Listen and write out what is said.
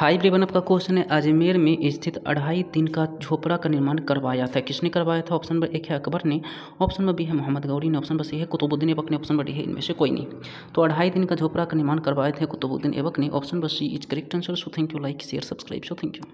high ब्रेवन आपका question है अजमेर में स्थित अढ़ाई दिन का झोपड़ा का निर्माण करवाया था किसने करवाया था ऑप्शन नंबर एक है अकबर ने ऑप्शन नंबर बी है मोहम्मद गौरी ने ऑप्शन नंबर सी है कुतुबुद्दीन एबक ने ऑप्शन नंबर डी है इनमें से कोई नहीं तो अढ़ाई दिन का झोपड़ा का निर्माण करवाए थे कुतुबुद्दीन एबक ने option number C is correct answer so thank you like share subscribe so thank you